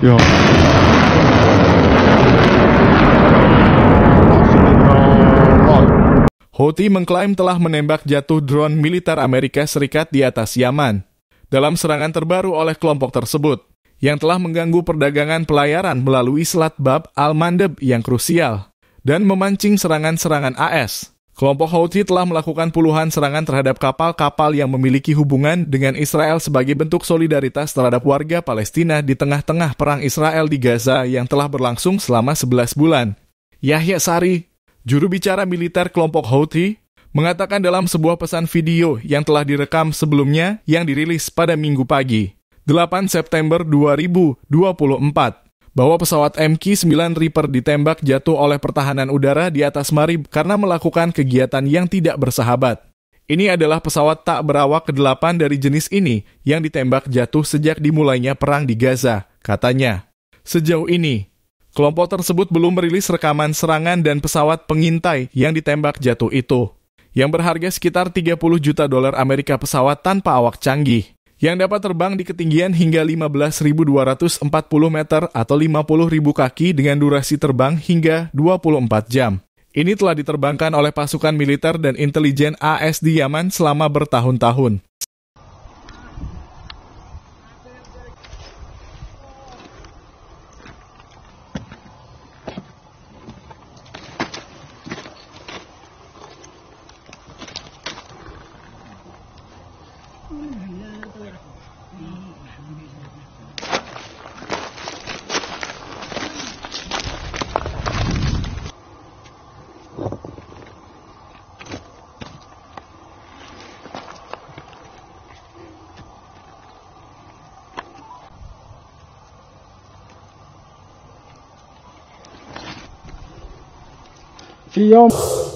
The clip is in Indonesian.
Ja. Houthi mengklaim telah menembak jatuh drone militer Amerika Serikat di atas Yaman dalam serangan terbaru oleh kelompok tersebut yang telah mengganggu perdagangan pelayaran melalui Selat Bab Al-Mandeb yang krusial dan memancing serangan-serangan AS. Kelompok Houthi telah melakukan puluhan serangan terhadap kapal-kapal yang memiliki hubungan dengan Israel sebagai bentuk solidaritas terhadap warga Palestina di tengah-tengah perang Israel di Gaza yang telah berlangsung selama 11 bulan. Yahya Sari, juru bicara militer kelompok Houthi, mengatakan dalam sebuah pesan video yang telah direkam sebelumnya yang dirilis pada Minggu pagi, 8 September 2024 bahwa pesawat MQ-9 Reaper ditembak jatuh oleh pertahanan udara di atas Marib karena melakukan kegiatan yang tidak bersahabat. Ini adalah pesawat tak berawak ke-8 dari jenis ini yang ditembak jatuh sejak dimulainya perang di Gaza, katanya. Sejauh ini, kelompok tersebut belum merilis rekaman serangan dan pesawat pengintai yang ditembak jatuh itu, yang berharga sekitar 30 juta dolar Amerika pesawat tanpa awak canggih yang dapat terbang di ketinggian hingga 15.240 meter atau 50.000 kaki dengan durasi terbang hingga 24 jam. Ini telah diterbangkan oleh pasukan militer dan intelijen AS di Yaman selama bertahun-tahun. في يوم